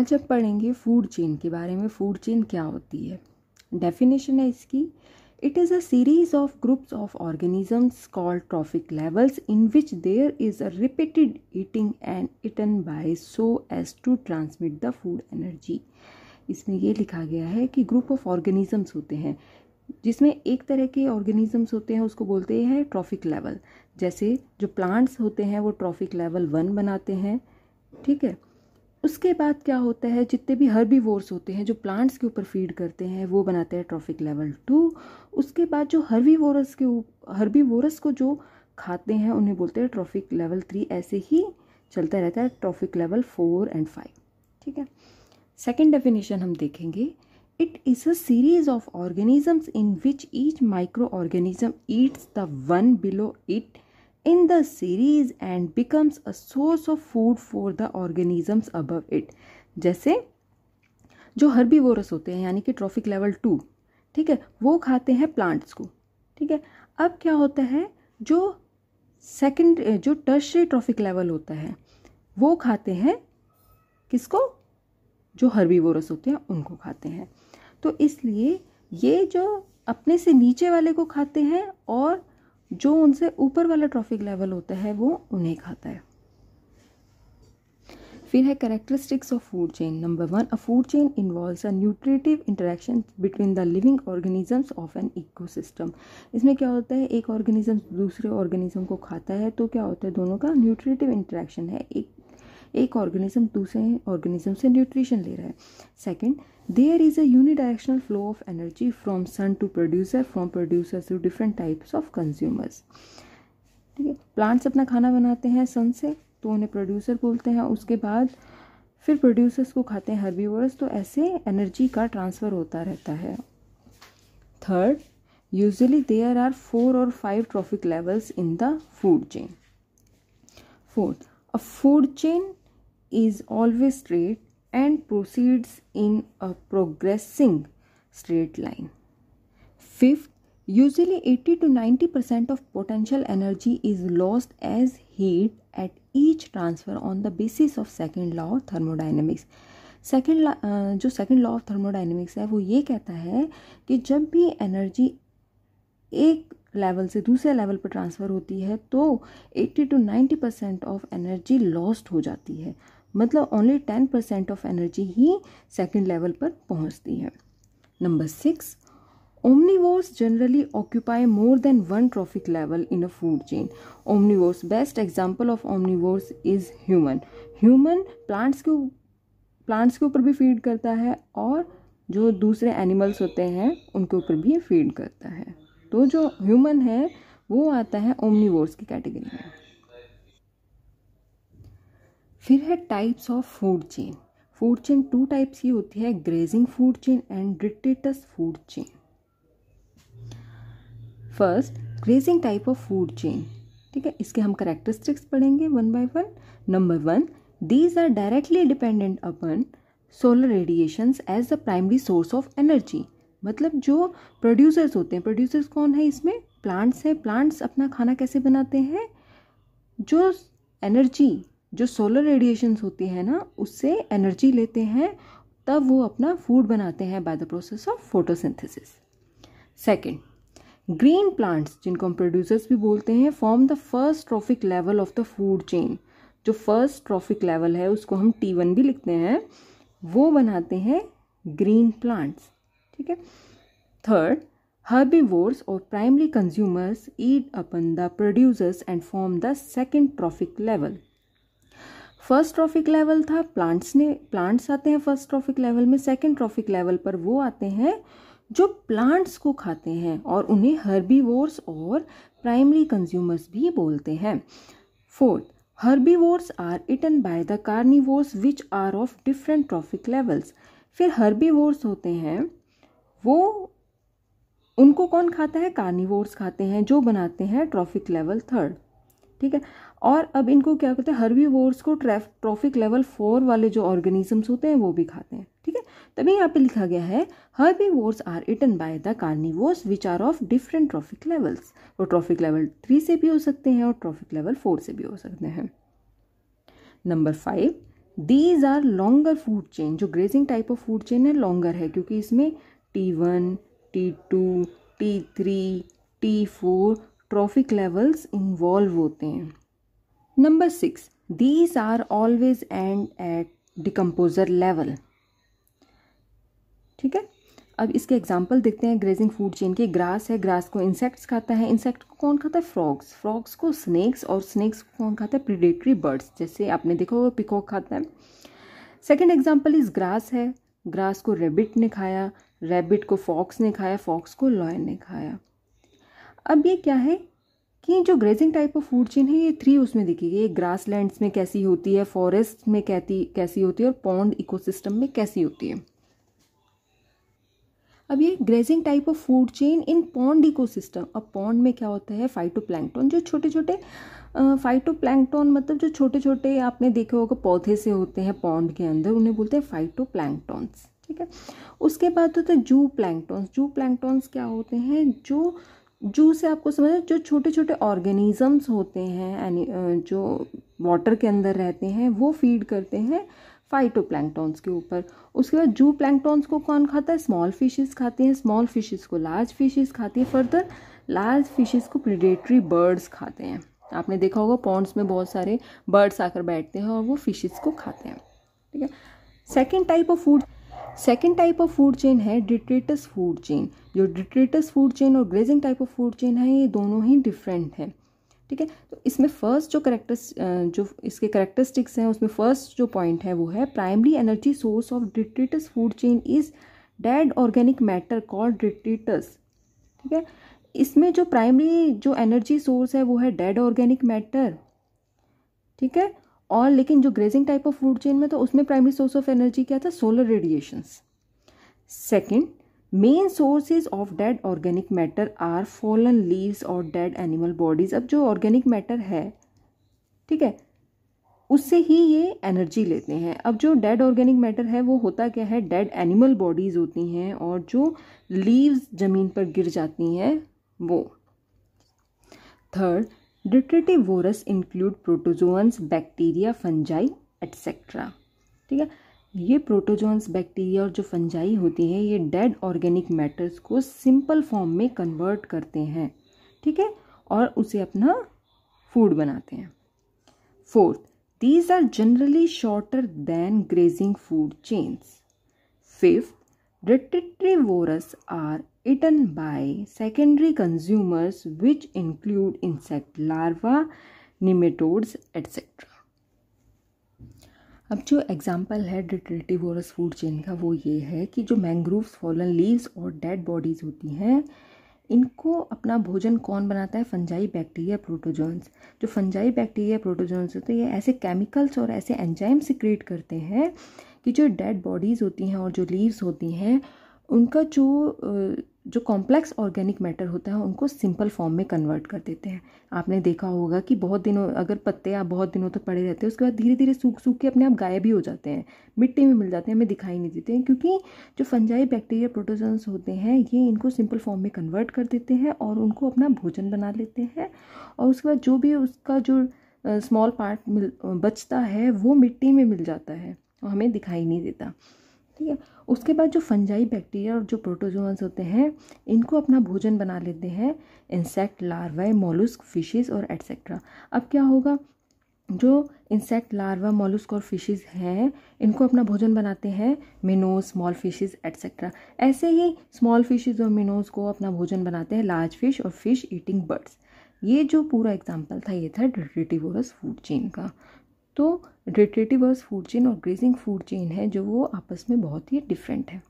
आज अब पढ़ेंगे फूड चेन के बारे में फूड चेन क्या होती है डेफिनेशन है इसकी it is a series of groups of organisms call trophic levels in which there is a repeated eating and eaten by so as to transmit the food energy इसमें ये लिखा गया है कि ग्रुप ऑफ ऑर्गेनिजम्स होते हैं जिसमें एक तरह के ऑर्गेनिजम्स होते हैं उसको बोलते हैं ट्रॉफिक लेवल जैसे जो प्लांट्स होते हैं वो ट्रॉफिक लेवल वन बनाते हैं ठीक है उसके बाद क्या होता है जितने भी वोर्स होते हैं जो प्लांट्स के ऊपर फीड करते हैं वो बनाते हैं ट्रॉफिक लेवल टू उसके बाद जो वोरस के वोरस को जो खाते हैं उन्हें बोलते हैं ट्रॉफिक लेवल थ्री ऐसे ही चलता रहता है trophic level four and five ठीक है सेकेंड डेफिनेशन हम देखेंगे it is a series of organisms in which each micro organism eats the one below it in the series and becomes a source of food for the organisms above it जैसे जो herbivorous होते हैं यानी कि trophic level two ठीक है वो खाते हैं प्लांट्स को ठीक है अब क्या होता है जो सेकेंड जो टर्शरी ट्रॉफिक लेवल होता है वो खाते हैं किसको जो हर्बीवोरस होते हैं उनको खाते हैं तो इसलिए ये जो अपने से नीचे वाले को खाते हैं और जो उनसे ऊपर वाला ट्रॉफिक लेवल होता है वो उन्हें खाता है फिर है characteristics of food chain number one a food chain involves a nutritive interaction between the living organisms of an ecosystem इसमें क्या होता है एक ऑर्गेनिज्म दूसरे ऑर्गेनिज्म को खाता है तो क्या होता है दोनों का न्यूट्रिटिव इंटरेक्शन है एक एक ऑर्गेनिज्म दूसरे ऑर्गेनिज्म से न्यूट्रिशन ले रहा है second there is a unidirectional flow of energy from sun to producer from producer to different types of consumers ठीक है प्लांट्स अपना खाना बनाते हैं सन से तो उन्हें प्रोड्यूसर बोलते हैं उसके बाद फिर प्रोड्यूसर्स को खाते हैं हर्बीवर्स तो ऐसे एनर्जी का ट्रांसफ़र होता रहता है third usually there are four और five trophic levels in the food chain fourth a food chain is always straight and proceeds in a progressing straight line. Fifth, usually 80 to 90 percent of potential energy is lost as heat at each transfer on the basis of second law of thermodynamics. Second जो second law of thermodynamics है वो ये कहता है कि जब भी energy एक लेवल से दूसरे लेवल पर ट्रांसफ़र होती है तो 80 to 90 percent of energy lost हो जाती है मतलब only ten percent of energy ही सेकेंड लेवल पर पहुंचती है number six omnivores generally occupy more than one trophic level in a food chain omnivores best example of omnivores is human human plants के plants के ऊपर भी feed करता है और जो दूसरे एनिमल्स होते हैं उनके ऊपर भी फीड करता है तो जो ह्यूमन है वो आता है ओमनीवोर्स की कैटेगरी में फिर है types of food chain food chain two types की होती है grazing food chain and detritus food chain first grazing type of food chain ठीक है इसके हम करेक्टरिस्टिक्स पढ़ेंगे one by one number one these are directly dependent upon solar radiations as the primary source of energy मतलब जो producers होते हैं producers कौन है इसमें प्लांट्स हैं प्लांट्स अपना खाना कैसे बनाते हैं जो एनर्जी जो सोलर रेडिएशंस होती है ना उससे एनर्जी लेते हैं तब वो अपना फूड बनाते हैं by the process of photosynthesis second green plants जिनको हम प्रोड्यूसर्स भी बोलते हैं form the first trophic level of the food chain जो फर्स्ट ट्रॉफिक लेवल है उसको हम टी वन भी लिखते हैं वो बनाते हैं ग्रीन प्लांट्स ठीक है थर्ड वोर्स और primary consumers eat upon the producers and form the second trophic level first trophic level था प्लांट्स ने प्लांट्स आते हैं फर्स्ट ट्रॉफिक लेवल में सेकेंड ट्रॉफिक लेवल पर वो आते हैं जो प्लांट्स को खाते हैं और उन्हें हर्बीवोर्स और प्राइमरी कंज्यूमर्स भी बोलते हैं fourth herbivores are eaten by the carnivores which are of different trophic levels फिर हर्बीवोर्स होते हैं वो उनको कौन खाता है कार्निवोर्स खाते हैं जो बनाते हैं ट्रॉफिक लेवल थर्ड ठीक है और अब इनको क्या करते हैं हर्वी वोर्स को ट्रैफ ट्रॉफिक लेवल फोर वाले जो ऑर्गेनिजम्स होते हैं वो भी खाते हैं ठीक है तभी यहाँ पे लिखा गया है herbivores are eaten by the carnivores which are of different trophic levels वो ट्रॉफिक लेवल थ्री से भी हो सकते हैं और ट्रॉफिक लेवल फोर से भी हो सकते हैं number five these are longer food chain जो grazing type of food chain है लॉन्गर है क्योंकि इसमें T one T two T three T four trophic levels involve होते हैं number six these are always end at decomposer level ठीक है अब इसके एग्जाम्पल देखते हैं ग्रेजिंग फूड चेन के ग्रास है ग्रास को इंसेक्ट्स खाता है इंसेक्ट को कौन खाता है फ्रॉग्स फ्रॉग्स को स्नैक्स और स्नैक्स को कौन खाता है प्रिडेटरी बर्ड्स जैसे आपने देखो पिकॉक खाता है सेकेंड एग्जाम्पल इज़ ग्रास है ग्रास को रेबिट ने खाया रेबिट को फॉक्स ने खाया फॉक्स को लॉयन ने खाया अब ये क्या है कि जो grazing type of food chain है ये थ्री उसमें दिखेगी ये ग्रास लैंड्स में कैसी होती है फॉरेस्ट में कैसी कैसी होती है और पौंड इकोसिस्टम में कैसी होती है अब ये grazing type of food chain in pond ecosystem अब पौंड में क्या होता है फाइटोप्लैंक्टन जो छोटे छोटे फाइटोप्लैंक्टन मतलब जो छोटे छोटे आपने देखे होगा पौधे से होते हैं पौंड के अंदर उन्हें बोलते हैं फाइटो ठीक है उसके बाद होते हैं जू प्लैंक्टॉन्स जू प्लैंक्टॉन्स क्या होते हैं जो जू से आपको समझ जो छोटे छोटे ऑर्गेनिज़म्स होते हैं जो वाटर के अंदर रहते हैं वो फीड करते हैं फाइटोप्लैंक्टॉन्स के ऊपर उसके बाद जू प्लैंक्टॉन्स को कौन खाता है स्मॉल फिशेस खाते हैं स्मॉल फिशेस को लार्ज फिशेस खाती है फर्दर लार्ज फिशेस को प्रिडेटरी बर्ड्स खाते हैं आपने देखा होगा पॉन्ड्स में बहुत सारे बर्ड्स आकर बैठते हैं और वो फिशेस को खाते हैं ठीक है second type of food second type of food chain है डिट्रेटस फूड चेन जो डिट्रेटस फूड चेन और grazing type of food chain है ये दोनों ही डिफरेंट है ठीक है तो इसमें फर्स्ट जो करेक्टर जो इसके करेक्टरिस्टिक्स हैं उसमें फर्स्ट जो पॉइंट है वो है primary energy source of detritus food chain is dead organic matter called detritus ठीक है इसमें जो प्राइमरी जो एनर्जी सोर्स है वो है डेड ऑर्गेनिक मैटर ठीक है और लेकिन जो grazing type of food chain में तो उसमें प्राइमरी सोर्स ऑफ एनर्जी क्या था solar radiations second main sources of dead organic matter are fallen leaves और डेड एनिमल बॉडीज अब जो ऑर्गेनिक मैटर है ठीक है उससे ही ये एनर्जी लेते हैं अब जो डेड ऑर्गेनिक मैटर है वो होता क्या है डेड एनिमल बॉडीज़ होती हैं और जो लीव्स ज़मीन पर गिर जाती हैं वो third detritivores include protozoans bacteria fungi etcetera ठीक है ये प्रोटोजोन्स बैक्टीरिया और जो फंजाई होती हैं ये डेड ऑर्गेनिक मैटर्स को सिंपल फॉर्म में कन्वर्ट करते हैं ठीक है और उसे अपना फूड बनाते हैं fourth these are generally shorter than grazing food chains fifth वोरस are eaten by secondary consumers which include insect larva nematodes etcetera अब जो एग्जाम्पल है डिट्रेटिवोरस फूड चेन का वो ये है कि जो मैंग्रोव्स फॉलन लीव्स और डेड बॉडीज़ होती हैं इनको अपना भोजन कौन बनाता है फंजाई बैक्टीरिया प्रोटोजोन्स जो फंजाई बैक्टीरिया प्रोटोजोन्स होते हैं ये ऐसे केमिकल्स और ऐसे एंजाइम्स क्रिएट करते हैं कि जो डेड बॉडीज़ होती हैं और जो लीव्स होती हैं उनका जो जो कॉम्प्लेक्स ऑर्गेनिक मैटर होता है उनको सिंपल फॉर्म में कन्वर्ट कर देते हैं आपने देखा होगा कि बहुत दिनों अगर पत्ते आप बहुत दिनों तक तो पड़े रहते हैं उसके बाद धीरे धीरे सूख सूख के अपने आप गायब ही हो जाते हैं मिट्टी में मिल जाते हैं हमें दिखाई नहीं देते हैं क्योंकि जो फंजाई बैक्टीरिया प्रोटोजन्स होते हैं ये इनको सिंपल फॉर्म में कन्वर्ट कर देते हैं और उनको अपना भोजन बना लेते हैं और उसके बाद जो भी उसका जो स्मॉल पार्ट मिल बचता है वो मिट्टी में मिल जाता है और हमें दिखाई नहीं देता ठीक है उसके बाद जो फंजाई बैक्टीरिया और जो प्रोटोजोन्स होते हैं इनको अपना भोजन बना लेते हैं इंसेक्ट लार्वा मोलुस्क फिशेस और एट्सेट्रा अब क्या होगा जो इंसेक्ट लार्वा मोलुस्क और फिशेस हैं इनको अपना भोजन बनाते हैं मिनोज स्मॉल फिशेस एट्सेट्रा ऐसे ही स्मॉल फिशेज और मिनोज को अपना भोजन बनाते हैं लार्ज फिश और फिश ईटिंग बर्ड्स ये जो पूरा एग्जाम्पल था ये था रिटिवोरस फूड चेन का तो रिटेटिव फूड चेन और ग्रेजिंग फूड चेन है जो वो आपस में बहुत ही डिफरेंट है